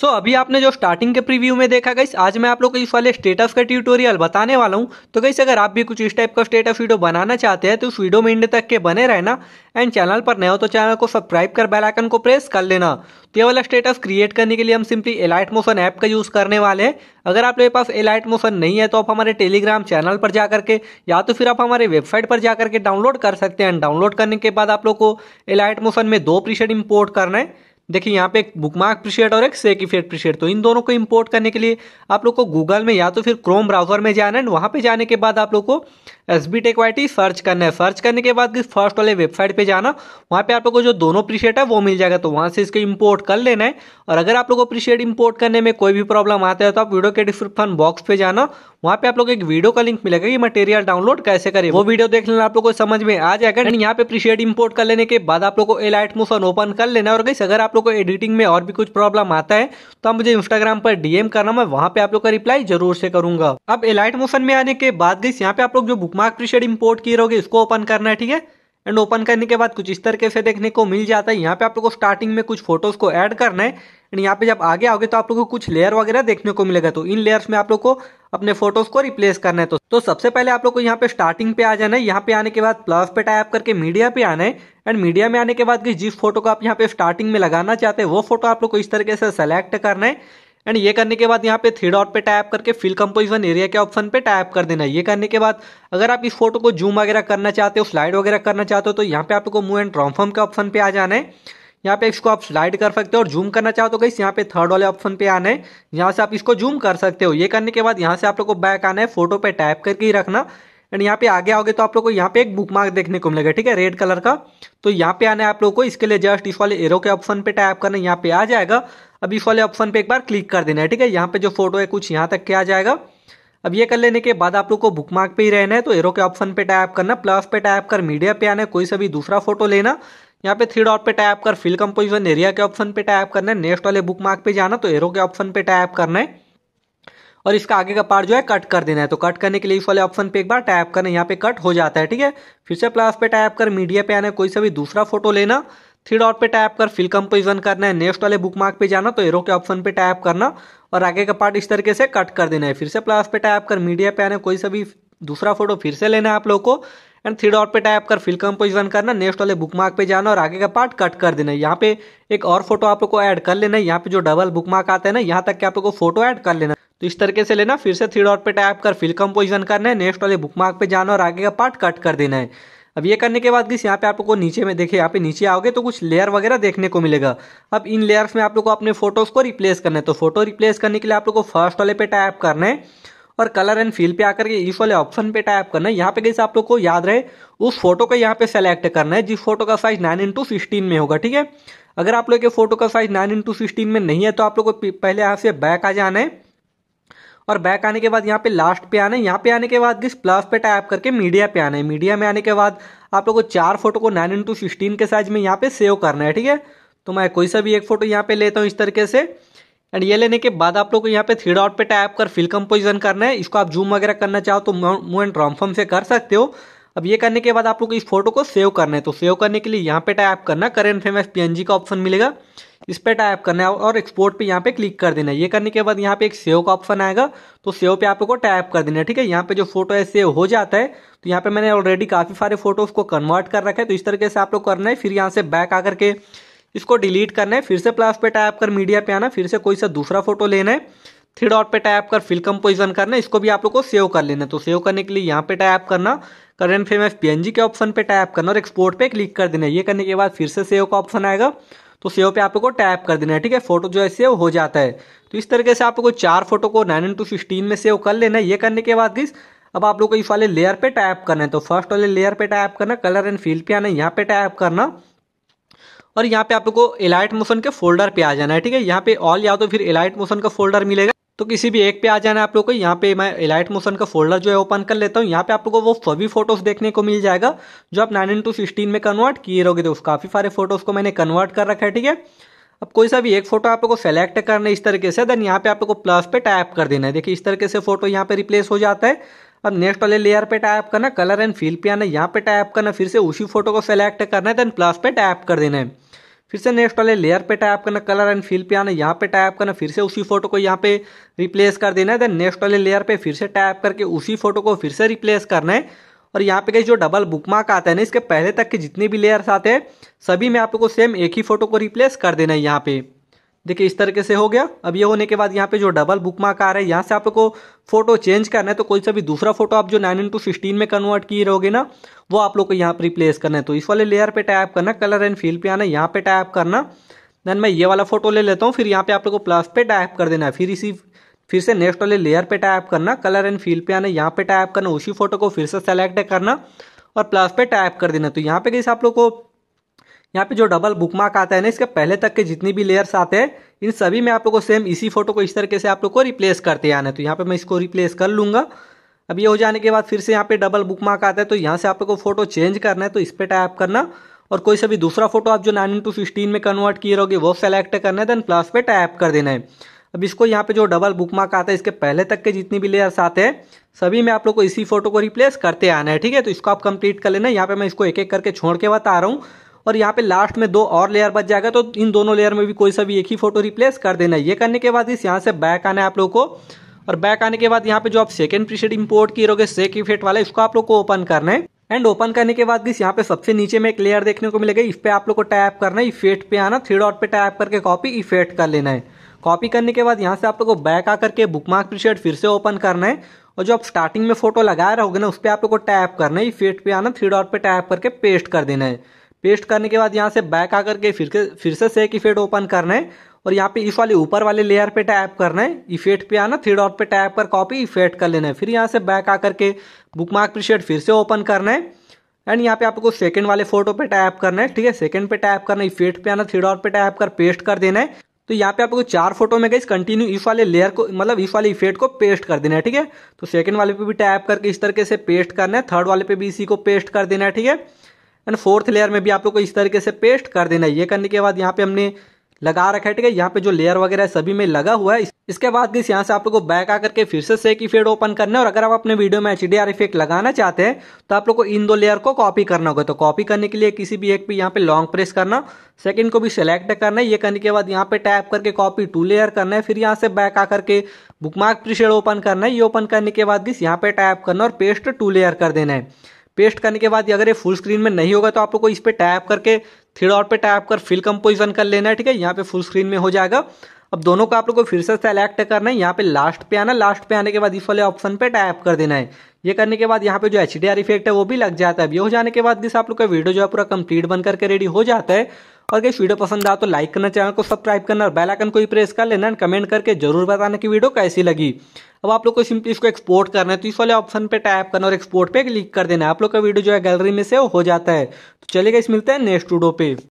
सो so, अभी आपने जो स्टार्टिंग के प्रीव्यू में देखा गई आज मैं आप लोग को इस वाले स्टेटस का ट्यूटोरियल बताने वाला हूँ तो गई अगर आप भी कुछ इस टाइप का स्टेटस वीडियो बनाना चाहते हैं तो उस वीडियो में इंड तक के बने रहना एंड चैनल पर नए हो तो चैनल को सब्सक्राइब कर बेल आइकन को प्रेस कर लेना तो ये वाला स्टेटस क्रिएट करने के लिए हम सिंपली एलाइट मोशन ऐप का यूज़ करने वाले हैं अगर आप लोग पास एलाइट मोशन नहीं है तो आप हमारे टेलीग्राम चैनल पर जा करके या तो फिर आप हमारे वेबसाइट पर जा करके डाउनलोड कर सकते हैं डाउनलोड करने के बाद आप लोग को एलाइट मोशन में दो प्रीसेट इम्पोर्ट करना है देखिए यहाँ पे एक बुकमार्क प्रीशेड और एक सेक इफेक्ट प्रीशेड तो इन दोनों को इंपोर्ट करने के लिए आप लोग को गूगल में या तो फिर क्रोम ब्राउजर में जाना है वहाँ पे जाने के बाद आप लोग को S B tech Y T search करना है सर्च करने के बाद फर्स्ट वाले वेबसाइट पे जाना वहाँ पे आप लोग को जो दोनों प्रीशेट है वो मिल जाएगा तो वहाँ से इसको इम्पोर्ट कर लेना है और अगर आप लोग को प्रीशेट इम्पोर्ट करने में कोई भी प्रॉब्लम आता है तो आप वीडियो के डिस्क्रिप्शन बॉक्स पे जाना वहाँ पे आप लोग एक वीडियो का लिंक मिलेगा कि मटेरियल डाउनलोड कैसे करें वो वीडियो देख लेना आप लोगों को समझ में आ जाएगा एंड यहाँ पे प्रीशेट इम्पोर्ट कर लेने के बाद आप लोग को एलाइट मोशन ओपन कर लेना है और गई अगर आप लोगों को एडिटिंग में और भी कुछ प्रॉब्लम आता है तो आप मुझे इंस्टाग्राम पर डीएम करना मैं वहाँ पे आप लोग का रिप्लाई जरूर से करूंगा अब एलाइट मोशन में आने के बाद गई यहाँ पे आप लोग जो बुक मार्क प्रीशेड इंपोर्ट किए रहोगे इसको ओपन करना है ठीक है एंड ओपन करने के बाद कुछ इस तरह से देखने को मिल जाता है यहाँ पे आप लोगों को स्टार्टिंग में कुछ फोटोज को ऐड करना है एंड यहाँ पे जब आगे आओगे तो आप लोगों को कुछ लेयर वगैरह देखने को मिलेगा तो इन लेयर्स में आप लोगों को अपने फोटोज को रिप्लेस करना है तो तो सबसे पहले आप लोगों को यहाँ पे स्टार्टिंग पे आ जाना है यहाँ पे आने के बाद प्लस पे टाइप करके मीडिया पे आना है एंड मीडिया में आने के बाद जिस फोटो को आप यहाँ पे स्टार्टिंग में लगाना चाहते हैं वो फोटो आप लोग को इस तरीके से सेलेक्ट करना है एंड ये करने के बाद यहाँ पे थ्री डॉट पे टैप करके फिल कंपोजिशन एरिया के ऑप्शन पे टैप कर देना ये करने के बाद अगर आप इस फोटो को जूम वगैरह करना चाहते हो स्लाइड वगैरह करना चाहते हो तो यहाँ पे आपको मूव एंड ट्रांसफॉर्म के ऑप्शन पे आ जाना है यहाँ पे इसको आप स्लाइड कर सकते हो और जूम करना चाहो तो गई यहाँ पे थर्ड वाले ऑप्शन पे आना है यहाँ से आप इसको जूम कर सकते हो ये करने के बाद यहाँ से आप लोग को बैक आना है फोटो पे टैप करके ही रखना एंड यहाँ पे आगे आओगे तो आप लोग को यहाँ पे एक बुक मार्क देखने को मिलेगा ठीक है रेड कलर का तो यहाँ पे आना है आप लोग को इसके लिए जस्ट इस वाले एरो के ऑप्शन पे टैप करना यहाँ पे आ जाएगा अब इस वाले ऑप्शन पे एक बार क्लिक कर देना है ठीक है यहाँ पे जो फोटो है कुछ यहाँ तक के आ जाएगा अब ये कर लेने के बाद आप लोग को बुकमार्क पे ही रहना है तो एरो के ऑप्शन पे टाइप करना प्लस पे टाइप कर मीडिया पे आना है कोई सा भी दूसरा फोटो लेना यहाँ पे थ्री डॉट पे टाइप कर फिल कंपोजिशन एरिया के ऑप्शन पे टाइप करना है नेक्स्ट वाले बुकमार्क पे जाना तो एरो के ऑप्शन पे टाइप करना है और इसका आगे का पार्ट जो है कट कर देना है तो कट करने के लिए इस वाले ऑप्शन पे एक बार टाइप करना है यहाँ पे कट हो जाता है ठीक है फिर से प्लस पे टाइप कर मीडिया पे आना कोई सा भी दूसरा फोटो लेना थ्री डॉट पे टाइप कर फिल कंपेरिजन करना है नेक्स्ट वाले बुक मार्क पे जाना तो एरो के ऑप्शन पे टाइप करना और आगे का पार्ट इस तरीके से कट कर देना है फिर से प्लस पे टाइप कर मीडिया पे आना कोई सा भी दूसरा फोटो फिर से लेना है आप लोग को एंड थ्री डॉट पे टाइप कर फिल कंपोजिशन करना नेक्स्ट वाले बुक मार्क पे जाना और आगे का पार्ट कट कर देना है यहाँ पे एक और फोटो आप लोग को ऐड कर लेना है यहाँ पे जो डबल बुक मार्क आता है ना यहाँ तक के आप लोग को फोटो ऐड कर लेना तो इस तरीके से लेना फिर से थ्री डॉट पे टाइप कर फिल कंपोजिशन करना है नेक्स्ट वाले बुक तो मार्क पे जाना और आगे का पार्ट कट कर देना है अब ये करने के बाद किस यहाँ पे आप लोग को नीचे में देखे यहाँ पे नीचे आओगे तो कुछ लेयर वगैरह देखने को मिलेगा अब इन लेयर्स में आप लोग को अपने फोटोज़ को रिप्लेस करना है तो फोटो रिप्लेस करने के लिए आप लोग को फर्स्ट वाले पे टाइप करना है और कलर एंड फील पे आकर के इस वाले ऑप्शन पे टाइप करना है यहाँ पे कैसे आप लोग को याद रहे उस फोटो का यहाँ पे सेलेक्ट करना है जिस फोटो का साइज नाइन इंटू सिक्सटीन में होगा ठीक है अगर आप लोग के फोटो का साइज नाइन इंटू सिक्सटीन में नहीं है तो आप लोग को पहले यहाँ से बैक आ जाना है और बैक आने के बाद यहाँ पे लास्ट पे आना है यहाँ पे आने के बाद किस प्लस पे टाइप करके मीडिया पे आना है मीडिया में आने के बाद आप लोगों को चार फोटो को नाइन इंटू सिक्सटीन के साइज में यहाँ पे सेव करना है ठीक है तो मैं कोई सा भी एक फोटो यहाँ पे लेता हूँ इस तरीके से एंड ये लेने के बाद आप लोग को यहाँ पे थ्री डॉट पे टाइप कर फिल कंपोजिशन करना है इसको आप जूम वगैरह करना चाहो तो मूव एंड ट्रॉम्फम से कर सकते हो अब ये करने के बाद आप लोग इस फोटो को सेव करना है तो सेव करने के लिए यहाँ पे टाइप करना करेंट फेमस पी का ऑप्शन मिलेगा इस पर टाइप करना है और एक्सपोर्ट पे यहाँ पे क्लिक कर देना है ये करने के बाद यहाँ पे एक सेव का ऑप्शन आएगा तो सेव पे आपको टाइप कर देना है ठीक है यहाँ पे जो फोटो है सेव हो जाता है तो यहाँ पे मैंने ऑलरेडी काफ़ी सारे फोटोज़ को कन्वर्ट कर रखा है तो इस तरीके से आप लोग करना है फिर यहाँ से बैक आकर के इसको डिलीट करना है फिर से प्लस पे टाइप कर मीडिया पे आना फिर से कोई सा दूसरा फोटो लेना है थ्री डॉट पे टाइप कर फिल कंपोजिशन करना है इसको भी आप लोग को सेव कर लेना है तो सेव करने के लिए यहाँ पे टाइप करना करेंट फेमस एफ पी के ऑप्शन पे टाइप करना और एक्सपोर्ट पे क्लिक कर देना ये करने के बाद फिर से सेव का ऑप्शन आएगा तो सेव पे आप लोग टैप कर देना है ठीक है फोटो जो है सेव हो जाता है तो इस तरीके से आप लोग को चार फोटो को नाइन इंटू सिक्सटीन में सेव कर लेना है ये करने के बाद गिस अब आप लोग को इस वाले लेयर पे टैप करना है तो फर्स्ट वाले लेयर पे टैप करना कलर एंड फील्ड पे आना है यहाँ पे टैप करना और यहाँ पे आप लोग को एलाइट मोशन के फोल्डर पे आ जाना है ठीक है यहाँ पे ऑल या तो फिर एलाइट मोशन का फोल्डर मिलेगा तो किसी भी एक पे आ जाना आप लोग को यहाँ पे मैं इलाइट मोशन का फोल्डर जो है ओपन कर लेता हूँ यहाँ पे आप लोगों को वो सभी फोटोज देखने को मिल जाएगा जो आप नाइन इंटू सिक्सटीन में कन्वर्ट किए रहोगे तो काफ़ी सारे फोटोज को मैंने कन्वर्ट कर रखा है ठीक है अब कोई सा भी एक फोटो आप लोग को सेलेक्ट करना है इस तरीके से देन यहाँ पे आप लोग को प्लस पे टाइप कर देना है देखिए इस तरीके से फोटो यहाँ पे रिप्लेस हो जाता है अब नेक्स्ट वाले लेयर पे टाइप करना कलर एंड फील पे आना यहाँ पे टाइप करना फिर से उसी फोटो को सेलेक्ट करना है देन प्लस पे टैप कर देना है फिर से नेक्स्ट वाले लेयर पे टाइप करना कलर एंड फिल पे आना यहाँ पे टाइप करना फिर से उसी फोटो को यहाँ पे रिप्लेस कर देना है देन नेक्स्ट वाले लेयर पे फिर से टाइप करके उसी फोटो को फिर से रिप्लेस करना है और यहाँ पे जो डबल बुक मार्क आता है ना इसके पहले तक के जितने भी लेयर्स आते हैं सभी में आपको सेम एक ही फोटो को रिप्लेस कर देना है यहाँ पे देखिए इस तरीके से हो गया अब ये होने के बाद यहाँ पे जो डबल बुक मार्क आ रहा है यहाँ से आपको फोटो चेंज करना है तो कोई सा भी दूसरा फोटो आप जो नाइन इंटू सिक्सटीन में कन्वर्ट किए रहोगे ना वो आप लोग को यहाँ पर रिप्लेस करना है तो इस वाले लेयर पे टैप करना कलर एंड फील पे आना यहाँ पे टैप करना देन मैं ये वाला फोटो ले लेता हूँ फिर यहाँ पे आप लोग को प्लस पे टैप कर देना है फिर इसी फिर से नेक्स्ट वाले लेयर पर टैप करना कलर एंड फील पे आना यहाँ पे टैप करना उसी फोटो को फिर से सेलेक्ट करना और प्लस पे टैप कर देना तो यहाँ पे कैसे आप लोग को यहाँ पे जो डबल बुक मार्क आता है ना इसके पहले तक के जितनी भी लेयर्स आते हैं इन सभी में आप लोग को सेम इसी फोटो को इस तरीके से आप लोग को रिप्लेस करते आना तो यहाँ पे मैं इसको रिप्लेस कर लूँगा अब ये हो जाने के बाद फिर से यहाँ पे डबल बुक मार्क आता है तो यहाँ से आप लोग को फोटो चेंज करना है तो इस पर टाइप करना और कोई सभी दूसरा फोटो आप जो नाइन इंटू फिफ्टीन में कन्वर्ट किए रहोगे वो सेलेक्ट करना है देन प्लस पे टाइप कर देना है अब इसको यहाँ पे जो डबल बुक मार्क आता है इसके पहले तक के जितनी भी लेयर्स आते हैं सभी में आप लोग को इसी फोटो को रिप्लेस करते आना है ठीक है तो इसको आप कंप्लीट कर लेना यहाँ पे मैं इसको एक एक करके छोड़ के बता रहा हूँ और यहाँ पे लास्ट में दो और लेयर बच जाएगा तो इन दोनों लेयर में भी कोई सा भी एक ही फोटो रिप्लेस कर देना ये करने के बाद इस यहाँ से बैक आना है आप लोग को और बैक आने के बाद यहाँ पे जो आप सेकेंड प्रीसेट इंपोर्ट की रहोगे सेक इफेक्ट वाला इसको आप लोग को ओपन करना है एंड ओपन करने के बाद भी यहाँ पे सबसे नीचे में एक लेयर देखने को मिलेगा इस पे आप लोग को टैप करना है इफेक्ट पे आना थ्री डॉट पे टैप करके कॉपी इफेक्ट कर लेना है कॉपी करने के बाद यहाँ से आप लोग को बैक आकर के बुकमार्क प्रीसेट फिर से ओपन करना है और जो आप स्टार्टिंग में फोटो लगाए रहोगे ना उस पर आप लोग को टैप करना है इफेक्ट पे आना थ्री डॉट पे टैप करके पेस्ट कर देना है पेस्ट करने के बाद यहाँ से बैक आकर के फिर के फिर से सेक इफेक्ट ओपन करना है और यहाँ पे इस वाले ऊपर वाले लेयर पे टैप करना है इफेक्ट पे आना थ्री डॉट पे टैप कर कॉपी इफेक्ट कर लेना है फिर यहाँ से बैक आकर के बुक मार्क प्रीसेट फिर से ओपन करना है एंड यहाँ पे आपको सेकंड वाले फोटो पे टैप करना है ठीक है सेकंड पे टैप करना है इफेक्ट पे आना थ्री डॉट पे टैप कर पेस्ट कर देना है तो यहाँ पे आपको चार फोटो में गई कंटिन्यू इस वाले लेयर को मतलब इस वाले इफेक्ट को पेस्ट कर देना है ठीक है तो सेकंड वाले पे भी टैप करके इस तरीके से पेस्ट करना है थर्ड वाले पे भी इसी को पेस्ट कर देना है ठीक है एंड फोर्थ लेयर में भी आप लोग को इस तरीके से पेस्ट कर देना है ये करने के बाद यहाँ पे हमने लगा रखा है ठीक है यहाँ पे जो लेयर वगैरह है सभी में लगा हुआ है इसके बाद इस यहाँ से आप लोग को बैक आकर के फिर से सेक इफेक्ट ओपन करना है और अगर आप अपने वीडियो में एच इफेक्ट लगाना चाहते हैं तो आप लोग को इन दो लेयर को कॉपी करना होगा तो कॉपी करने के लिए किसी भी एक पे यहाँ पे लॉन्ग प्रेस करना सेकंड को भी सिलेक्ट करना है ये करने के बाद यहाँ पे टैप करके कॉपी टू लेयर करना है फिर यहाँ से बैक आकर के बुकमार्क प्रीशेड ओपन करना है ये ओपन करने के बाद इस यहाँ पे टैप करना और पेस्ट टू लेयर कर देना है पेस्ट करने के बाद अगर ये फुल स्क्रीन में नहीं होगा तो आप लोग को इस पर टैप करके थ्री डॉट पे टैप कर फिल कंपोजिशन कर लेना है ठीक है यहाँ पे फुल स्क्रीन में हो जाएगा अब दोनों को आप लोग को फिर से सेलेक्ट करना है यहाँ पे लास्ट पे आना लास्ट पे आने के बाद इस वाले ऑप्शन पे टैप कर देना है ये करने के बाद यहाँ पे जो एच इफेक्ट है वो भी लग जाता है ये हो जाने के बाद दिस आप लोग का वीडियो जो है पूरा कंप्लीट बन करके रेडी हो जाता है और गई वीडियो पसंद आया तो लाइक करना चैनल को सब्सक्राइब करना और बेलाइकन को ही प्रेस कर लेना कमेंट करके जरूर बताना कि वीडियो कैसी लगी अब आप लोग को सिंपली इसको एक्सपोर्ट करना है तो इस वाले ऑप्शन पे टैप करना और एक्सपोर्ट पे क्लिक कर देना आप लोग का वीडियो जो है गैलरी में सेव हो जाता है तो चलेगा इस मिलते हैं नेक्स्ट वीडियो पे